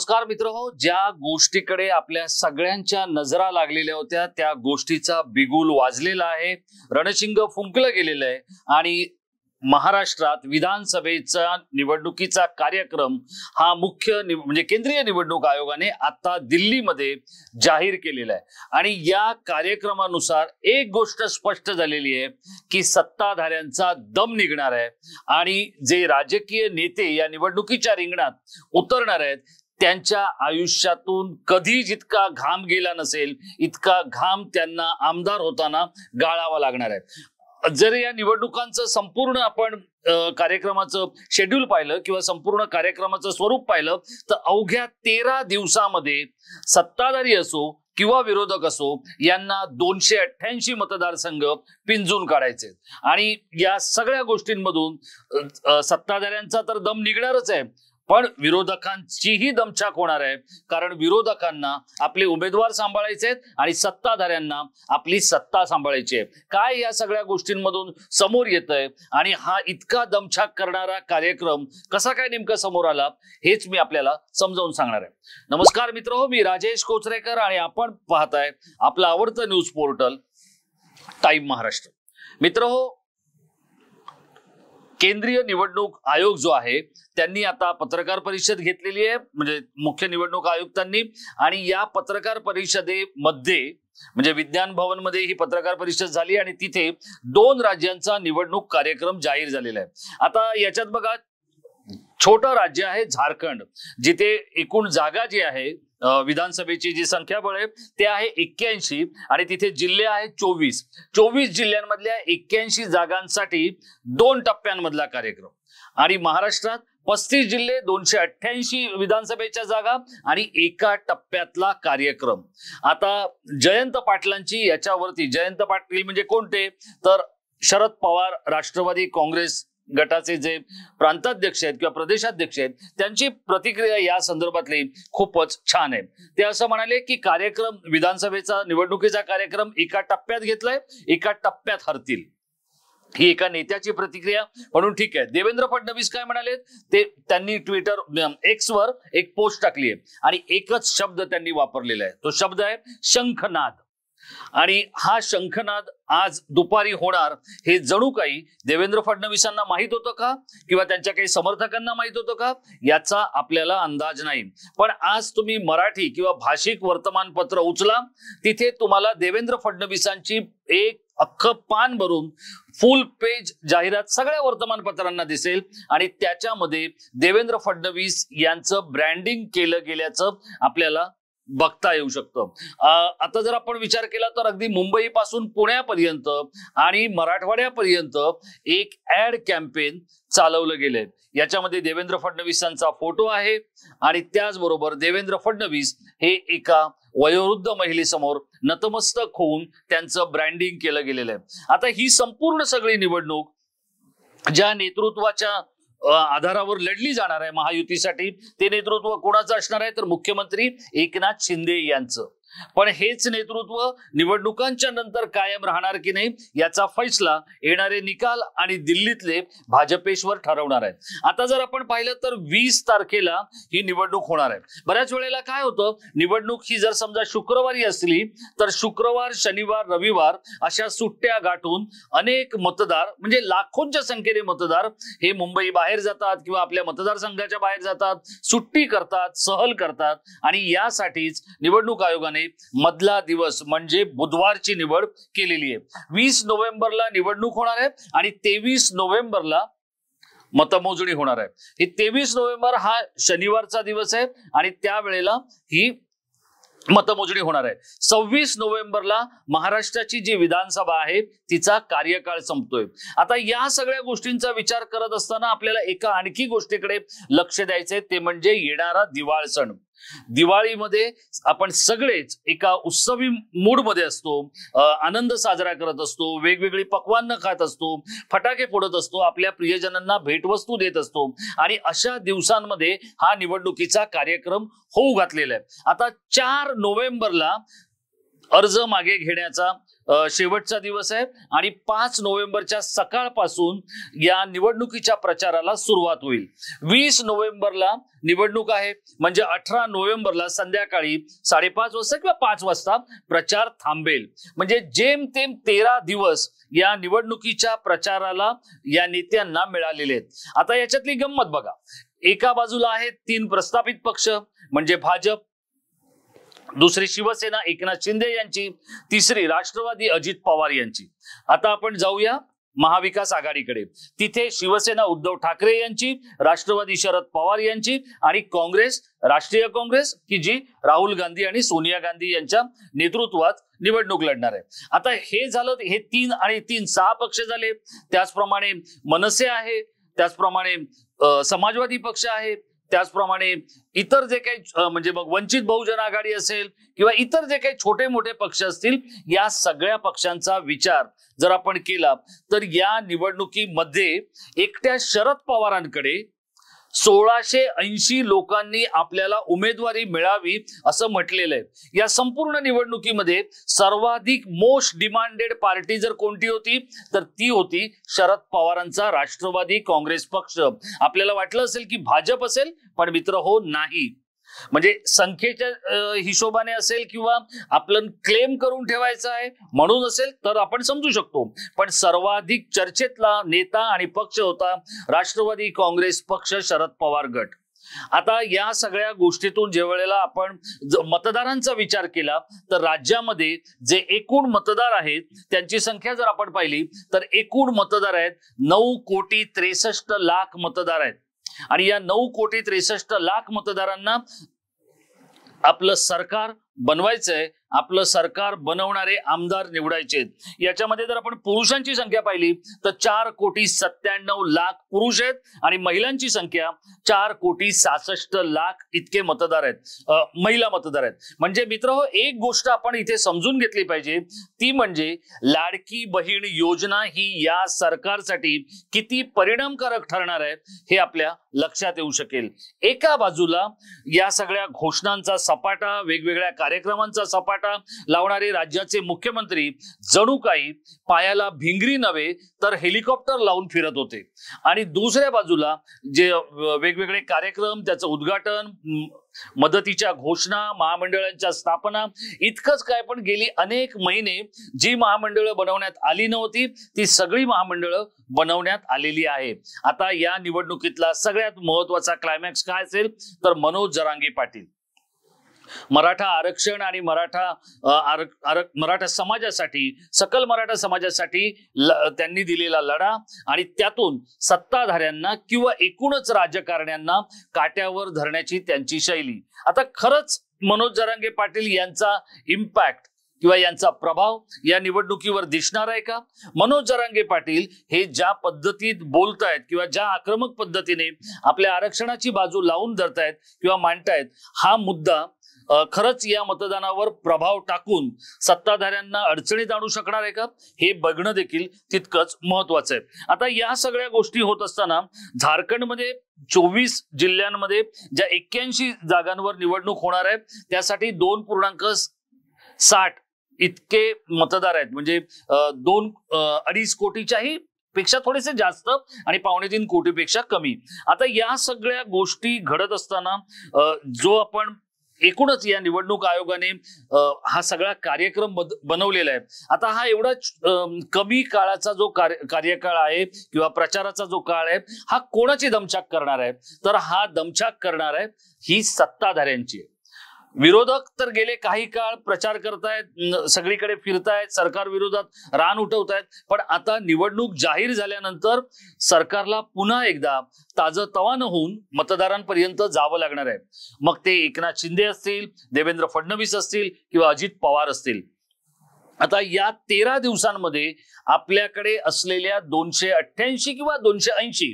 नमस्कार मित्र हो ज्या गोष्टीकडे आपल्या सगळ्यांच्या नजरा लागलेल्या होत्या त्या गोष्टीचा बिगुल वाजलेला आहे रणशिंग फुंकलं गेलेलं आहे आणि महाराष्ट्रात विधानसभेचा निवडणुकीचा कार्यक्रम हा मुख्य म्हणजे केंद्रीय निवडणूक आयोगाने आता दिल्लीमध्ये जाहीर केलेला आहे आणि या कार्यक्रमानुसार एक गोष्ट स्पष्ट झालेली आहे की सत्ताधाऱ्यांचा दम निघणार आहे आणि जे राजकीय नेते या निवडणुकीच्या रिंगणात उतरणार आहेत त्यांच्या आयुष्यातून कधी जितका घाम गेला नसेल इतका घाम त्यांना आमदार होताना गाळावा लागणार आहे जर या निवडणुकांचं संपूर्ण आपण कार्यक्रमाचं शेड्यूल पाहिलं किंवा संपूर्ण कार्यक्रमाचं स्वरूप पाहिलं तर अवघ्या तेरा दिवसामध्ये सत्ताधारी असो किंवा विरोधक असो यांना दोनशे अठ्ठ्याऐंशी मतदारसंघ पिंजून काढायचे आणि या सगळ्या गोष्टींमधून सत्ताधाऱ्यांचा तर दम निघणारच आहे पण विरोधकांचीही दमछाक होणार आहे कारण विरोधकांना आपले उमेदवार सांभाळायचे आहेत आणि सत्ताधाऱ्यांना आपली सत्ता सांभाळायची आहे काय या सगळ्या गोष्टींमधून समोर येत आहे आणि हा इतका दमछाक करणारा कार्यक्रम कसा काय नेमका समोर आला हेच मी आपल्याला समजावून सांगणार आहे नमस्कार मित्र हो मी राजेश कोचरेकर आणि आपण पाहताय आपलं आवडतं न्यूज पोर्टल टाईम महाराष्ट्र मित्र हो केंद्रीय निवडणूक आयोग जो आहे त्यांनी आता पत्रकार परिषद घेतलेली आहे म्हणजे मुख्य निवडणूक आयुक्तांनी आणि या पत्रकार परिषदेमध्ये म्हणजे विज्ञान भवन मध्ये ही पत्रकार परिषद झाली आणि तिथे दोन राज्यांचा निवडणूक कार्यक्रम जाहीर झालेला आहे आता याच्यात बघा छोटं राज्य आहे झारखंड जिथे एकूण जागा जी आहे विधानसभेची जी संख्याबळ आहे ते आहे एक्क्याऐंशी आणि तिथे जिल्हे आहेत चोवीस चोवीस जिल्ह्यांमधल्या एक्क्याऐंशी जागांसाठी दोन टप्प्यांमधला कार्यक्रम आणि महाराष्ट्रात पस्तीस जिल्हे दोनशे अठ्ठ्याऐंशी विधानसभेच्या जागा आणि एका टप्प्यातला कार्यक्रम आता जयंत पाटलांची याच्यावरती जयंत पाटील म्हणजे कोणते तर शरद पवार राष्ट्रवादी काँग्रेस गटाचे जे प्रांताध्यक्ष आहेत किंवा प्रदेशाध्यक्ष आहेत त्यांची प्रतिक्रिया या संदर्भातली खूपच छान आहे ते असं म्हणाले की कार्यक्रम विधानसभेचा निवडणुकीचा कार्यक्रम एका टप्प्यात घेतलाय एका टप्प्यात हरतील ही एका नेत्याची प्रतिक्रिया म्हणून ठीक आहे देवेंद्र फडणवीस काय म्हणाले ते त्यांनी ट्विटर एक्स वर एक पोस्ट टाकली आहे आणि एकच शब्द त्यांनी वापरलेला आहे तो शब्द आहे शंखनाद आणि हा शंखनाद आज दुपारी होणार हे जणू काही देवेंद्र फडणवीसांना माहीत होतं का किंवा त्यांच्या काही समर्थकांना माहीत होतं का याचा आपल्याला अंदाज नाही पण आज तुम्ही मराठी किंवा भाषिक वर्तमानपत्र उचला तिथे तुम्हाला देवेंद्र फडणवीसांची एक अख्ख पान भरून फुल पेज जाहिरात सगळ्या वर्तमानपत्रांना दिसेल आणि त्याच्यामध्ये देवेंद्र फडणवीस यांचं ब्रँडिंग केलं गेल्याचं आपल्याला बघता येऊ शकतं आता जर आपण विचार केला तर अगदी मुंबईपासून पुण्यापर्यंत आणि मराठवाड्यापर्यंत एक ऍड कॅम्पेन चालवलं गेलंय याच्यामध्ये देवेंद्र फडणवीसांचा फोटो आहे आणि त्याचबरोबर देवेंद्र फडणवीस हे एका वयोवृद्ध महिलेसमोर नतमस्तक होऊन त्यांचं ब्रँडिंग केलं गेलेलं आहे आता ही संपूर्ण सगळी निवडणूक ज्या नेतृत्वाच्या आधारावर लढली जाणार आहे महायुतीसाठी ते नेतृत्व कोणाचं असणार आहे तर मुख्यमंत्री एकनाथ शिंदे यांचं पण हेच नेतृत्व निवडणुकांच्या नंतर कायम राहणार की नाही याचा फैसला येणारे निकाल आणि दिल्लीतले भाजपेश्वर ठरवणार आहेत आता जर आपण पाहिलं तर वीस तारखेला ही निवडणूक होणार आहे बऱ्याच वेळेला काय होतं निवडणूक ही जर समजा शुक्रवारी असली तर शुक्रवार शनिवार रविवार अशा सुट्ट्या गाठून अनेक मतदार म्हणजे लाखोंच्या संख्येने मतदार हे मुंबई बाहेर जातात किंवा आपल्या मतदारसंघाच्या बाहेर जातात सुट्टी करतात सहल करतात आणि यासाठीच निवडणूक आयोगाने पक्षाने मधला दिवस म्हणजे बुधवारची निवड केलेली आहे वीस नोव्हेंबरला निवडणूक होणार आहे आणि तेवीस नोव्हेंबरला मतमोजणी होणार आहे हे तेवीस नोव्हेंबर हा शनिवारचा दिवस आहे आणि त्यावेळेला ही मतमोजणी होणार आहे सव्वीस नोव्हेंबरला महाराष्ट्राची जी विधानसभा आहे तिचा कार्यकाळ संपतोय आता या सगळ्या गोष्टींचा विचार करत असताना आपल्याला एका आणखी गोष्टीकडे लक्ष द्यायचंय ते म्हणजे येणारा दिवाळ सण दिवाळीमध्ये आपण सगळेच एका उत्सवी मूडमध्ये असतो आनंद साजरा करत असतो वेगवेगळी पक्वान्न खात असतो फटाके फोडत असतो आपल्या प्रियजनांना भेटवस्तू देत असतो आणि अशा दिवसांमध्ये हा निवडणुकीचा कार्यक्रम होऊ घातलेला आहे आता चार नोव्हेंबरला अर्ज मागे घेण्याचा शेवटचा दिवस आहे आणि पाच नोव्हेंबरच्या सकाळपासून या निवडणुकीच्या प्रचाराला सुरुवात होईल वीस नोव्हेंबरला निवडणूक आहे म्हणजे अठरा नोव्हेंबरला संध्याकाळी साडेपाच वाजता किंवा पाच वाजता प्रचार थांबेल म्हणजे जेमतेम तेरा दिवस या निवडणुकीच्या प्रचाराला या नेत्यांना मिळालेले आहेत आता याच्यातली गंमत बघा एका बाजूला आहेत तीन प्रस्थापित पक्ष म्हणजे भाजप दुसरी शिवसेना एकनाथ शिंदे यांची तिसरी राष्ट्रवादी अजित पवार यांची आता आपण जाऊया महाविकास आघाडीकडे तिथे शिवसेना उद्धव ठाकरे यांची राष्ट्रवादी शरद पवार यांची आणि काँग्रेस राष्ट्रीय काँग्रेस की जी राहुल गांधी आणि सोनिया गांधी यांच्या नेतृत्वात निवडणूक लढणार आहे आता हे झालं हे तीन आणि तीन सहा पक्ष झाले त्याचप्रमाणे मनसे आहे त्याचप्रमाणे समाजवादी पक्ष आहे त्याचप्रमाणे इतर जे काही म्हणजे मग वंचित बहुजन आघाडी असेल किंवा इतर जे काही छोटे मोठे पक्ष असतील या सगळ्या पक्षांचा विचार जर आपण केला तर या निवडणुकीमध्ये एकट्या शरद पवारांकडे सोळाशे ऐंशी लोकांनी आपल्याला उमेदवारी मिळावी असं म्हटलेलं आहे या संपूर्ण निवडणुकीमध्ये सर्वाधिक मोस्ट डिमांडेड पार्टी जर कोणती होती तर ती होती शरद पवारांचा राष्ट्रवादी काँग्रेस पक्ष आपल्याला वाटलं असेल की भाजप असेल पण मित्र हो नाही म्हणजे संख्येच्या हिशोबाने असेल किंवा आपण क्लेम करून ठेवायचं आहे म्हणून असेल तर आपण समजू शकतो पण सर्वाधिक चर्चेतला नेता आणि पक्ष होता राष्ट्रवादी काँग्रेस पक्ष शरद पवार गट आता या सगळ्या गोष्टीतून जे वेळेला आपण मतदारांचा विचार केला तर राज्यामध्ये जे एकूण मतदार आहेत त्यांची संख्या जर आपण पाहिली तर एकूण मतदार आहेत नऊ कोटी त्रेसष्ट लाख मतदार आहेत आणि या नऊ कोटी त्रेसष्ट लाख मतदारांना आपलं सरकार बनवायचंय आपलं सरकार बनवणारे आमदार निवडायचे याच्यामध्ये जर आपण पुरुषांची संख्या पाहिली तर चार कोटी सत्त्याण्णव लाख पुरुष आहेत आणि महिलांची संख्या चार कोटी सासष्ट लाख इतके मतदार आहेत महिला मतदार आहेत म्हणजे मित्र हो एक गोष्ट आपण इथे समजून घेतली पाहिजे ती म्हणजे लाडकी बहीण योजना ही या सरकारसाठी किती परिणामकारक ठरणार आहे हे आपल्या लक्षात येऊ शकेल एका बाजूला या सगळ्या घोषणांचा सपाटा वेगवेगळ्या कार्यक्रमांचा सपाटा लावणारे राज्याचे मुख्यमंत्री जणू काही पायाला भिंगरी नव्हे तर हेलिकॉप्टर लावून फिरत होते आणि दुसऱ्या बाजूला जे वेगवेगळे कार्यक्रम त्याचं उद्घाटन मदतीच्या घोषणा महामंडळांच्या स्थापना इतकंच काय पण गेली अनेक महिने जी महामंडळ बनवण्यात आली नव्हती ती सगळी महामंडळ बनवण्यात आलेली आहे आता या निवडणुकीतला सगळ्यात महत्वाचा क्लायमॅक्स काय असेल तर मनोज जरांगे पाटील मराठा आरक्षण आणि मराठा मराठा समाजासाठी सकल मराठा समाजासाठी त्यांनी दिलेला लढा आणि त्यातून सत्ताधाऱ्यांना किंवा एकूणच राजकारण्यांना काट्यावर धरण्याची त्यांची शैली आता खरंच मनोज जरांगे पाटील यांचा इम्पॅक्ट किंवा यांचा प्रभाव या निवडणुकीवर दिसणार आहे का मनोज जरांगे पाटील हे ज्या पद्धतीत बोलतायत किंवा ज्या आक्रमक पद्धतीने आपल्या आरक्षणाची बाजू लावून धरतायत किंवा मांडतायत हा मुद्दा खरंच या मतदानावर प्रभाव टाकून सत्ताधाऱ्यांना अडचणीत आणू शकणार आहे का हे बघणं देखील तितकंच महत्वाचं आहे आता या सगळ्या गोष्टी होत असताना झारखंडमध्ये चोवीस जिल्ह्यांमध्ये ज्या एक्क्याऐंशी जागांवर निवडणूक होणार आहे त्यासाठी दोन पूर्णांक साठ इतके मतदार आहेत म्हणजे दोन अडीच कोटीच्याही पेक्षा थोडेसे जास्त आणि पावणे तीन कोटीपेक्षा कमी आता या सगळ्या गोष्टी घडत असताना जो आपण एकूणच या निवडणूक आयोगाने हा सगळा कार्यक्रम बनवलेला आहे आता हा एवढा कमी काळाचा जो कार्यकाळ आहे किंवा प्रचाराचा जो काळ आहे हा कोणाची दमछाक करणार आहे तर हा दमछाक करणार आहे ही सत्ताधाऱ्यांची आहे विरोधक तर गेले काही काळ प्रचार करतायत सगळीकडे फिरतायत सरकार विरोधात रान उठवतायत पण आता निवडणूक जाहीर झाल्यानंतर सरकारला पुन्हा एकदा तवानं होऊन मतदारांपर्यंत जावं लागणार आहे मग ते एकनाथ शिंदे असतील देवेंद्र फडणवीस असतील किंवा अजित पवार असतील आता या तेरा दिवसांमध्ये आपल्याकडे असलेल्या दोनशे अठ्ठ्याऐंशी किंवा दोनशे ऐंशी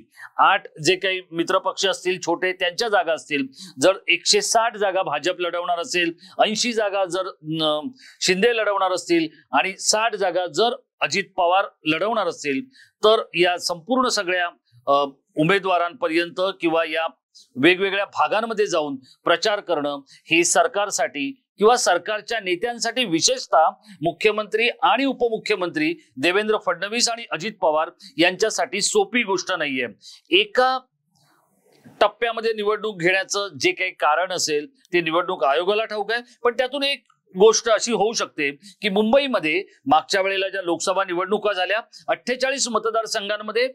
आठ जे काही मित्रपक्ष असतील छोटे त्यांच्या जागा असतील जर एकशे साठ जागा भाजप लढवणार असेल ऐंशी जागा जर शिंदे लढवणार असतील आणि साठ जागा जर अजित पवार लढवणार असतील तर या संपूर्ण सगळ्या उमेदवारांपर्यंत किंवा या वेगवेगळ्या भागांमध्ये जाऊन प्रचार करणं हे सरकारसाठी किंवा सरकारच्या नेत्यांसाठी विशेषतः मुख्यमंत्री आणि उपमुख्यमंत्री देवेंद्र फडणवीस आणि अजित पवार यांच्यासाठी सोपी गोष्ट नाहीये एका टप्प्यामध्ये निवडणूक घेण्याचं जे काही कारण असेल ते निवडणूक आयोगाला ठाऊक आहे पण त्यातून एक गोष्ट अशी होऊ शकते की मुंबईमध्ये मागच्या वेळेला ज्या लोकसभा निवडणुका झाल्या अठ्ठेचाळीस मतदारसंघांमध्ये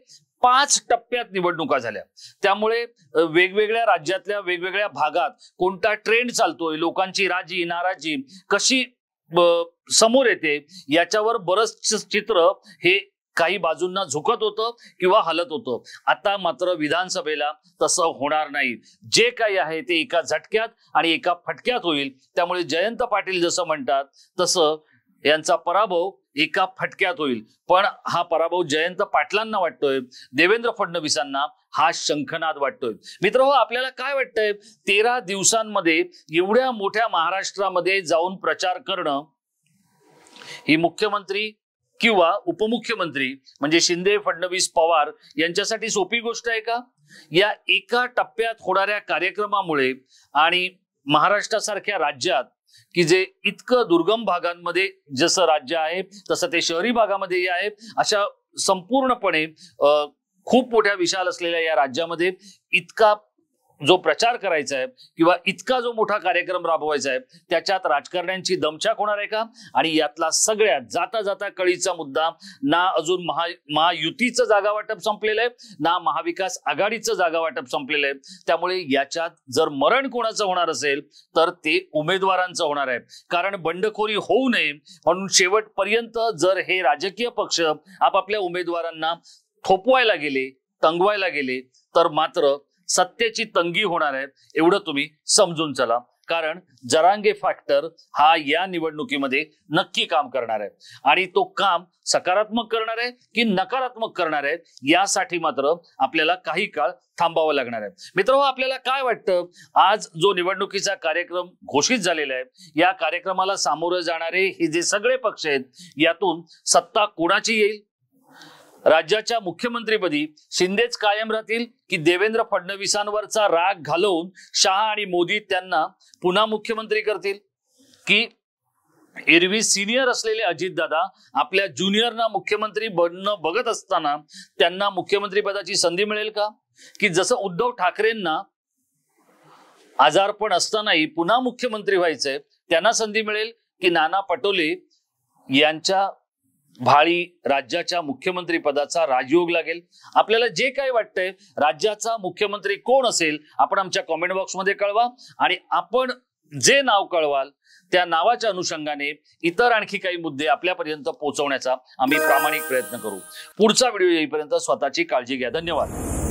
पाच टप्प्यात निवडणुका झाल्या त्यामुळे वेगवेगळ्या राज्यातल्या वेगवेगळ्या भागात कोणता ट्रेंड चालतोय लोकांची राजी नाराजी कशी समोर येते याच्यावर बरंच चित्र हे काही बाजूंना झुकत होतं किंवा हलत होतं आता मात्र विधानसभेला तसं होणार नाही जे काही आहे ते एका झटक्यात आणि एका फटक्यात होईल त्यामुळे जयंत पाटील जसं म्हणतात तसं यांचा पराभव एका फटक्यात होईल पण हा पराभव जयंत पाटलांना वाटतोय देवेंद्र फडणवीसांना हा शंखनाद वाटतोय मित्र हो आपल्याला काय वाटतंय तेरा दिवसांमध्ये एवढ्या मोठ्या महाराष्ट्रामध्ये जाऊन प्रचार करणं ही मुख्यमंत्री किंवा उपमुख्यमंत्री म्हणजे शिंदे फडणवीस पवार यांच्यासाठी सोपी गोष्ट आहे का या एका टप्प्यात होणाऱ्या कार्यक्रमामुळे आणि महाराष्ट्रासारख्या राज्यात की जे इतकं दुर्गम भागांमध्ये जसं राज्य आहे तसं ते शहरी भागामध्ये आहे अशा संपूर्णपणे खूप मोठ्या विशाल असलेल्या या राज्यामध्ये इतका जो प्रचार करायचा आहे किंवा इतका जो मोठा कार्यक्रम राबवायचा आहे त्याच्यात राजकारण्यांची दमछाक होणार आहे का आणि यातला सगळ्यात जाता जाता कळीचा मुद्दा ना अजून महा महायुतीचं जागा वाटप संपलेलं आहे ना महाविकास आघाडीचं जागा वाटप संपलेलं आहे त्यामुळे याच्यात जर मरण कोणाचं होणार असेल तर ते उमेदवारांचं होणार आहे कारण बंडखोरी होऊ नये म्हणून शेवटपर्यंत जर हे राजकीय पक्ष आपापल्या उमेदवारांना थोपवायला गेले तंगवायला गेले तर मात्र सत्तेची तंगी होणार आहे एवढं तुम्ही समजून चला कारण जरांगे फॅक्टर हा या निवडणुकीमध्ये नक्की काम करणार आहे आणि तो काम सकारात्मक करणार आहे की नकारात्मक करणार आहे यासाठी मात्र आपल्याला काही काळ थांबावं लागणार आहे मित्र आपल्याला काय वाटतं आज जो निवडणुकीचा कार्यक्रम घोषित झालेला आहे या कार्यक्रमाला सामोरं जाणारे हे जे सगळे पक्ष आहेत यातून सत्ता कोणाची येईल राज्याच्या मुख्यमंत्रीपदी शिंदेच कायम राहतील की देवेंद्र फडणवीसांवरचा राग घालवून शहा आणि मोदी त्यांना पुन्हा मुख्यमंत्री करतील की एरवी सिनियर असलेले अजितदादा आपल्या ज्युनियरना मुख्यमंत्री बनणं बघत असताना त्यांना मुख्यमंत्री पदाची संधी मिळेल का की जसं उद्धव ठाकरेंना आजारपण असतानाही पुन्हा मुख्यमंत्री व्हायचंय त्यांना संधी मिळेल की नाना पटोले यांच्या भाळी राज्याच्या मुख्यमंत्री पदाचा राजयोग लागेल आपल्याला जे काय वाटतंय राज्याचा मुख्यमंत्री कोण असेल आपण आमच्या कॉमेंट बॉक्समध्ये कळवा आणि आपण जे नाव कळवाल त्या नावाच्या अनुषंगाने इतर आणखी काही मुद्दे आपल्यापर्यंत पोहोचवण्याचा आम्ही प्रामाणिक प्रयत्न करू पुढचा व्हिडिओ येईपर्यंत स्वतःची काळजी घ्या धन्यवाद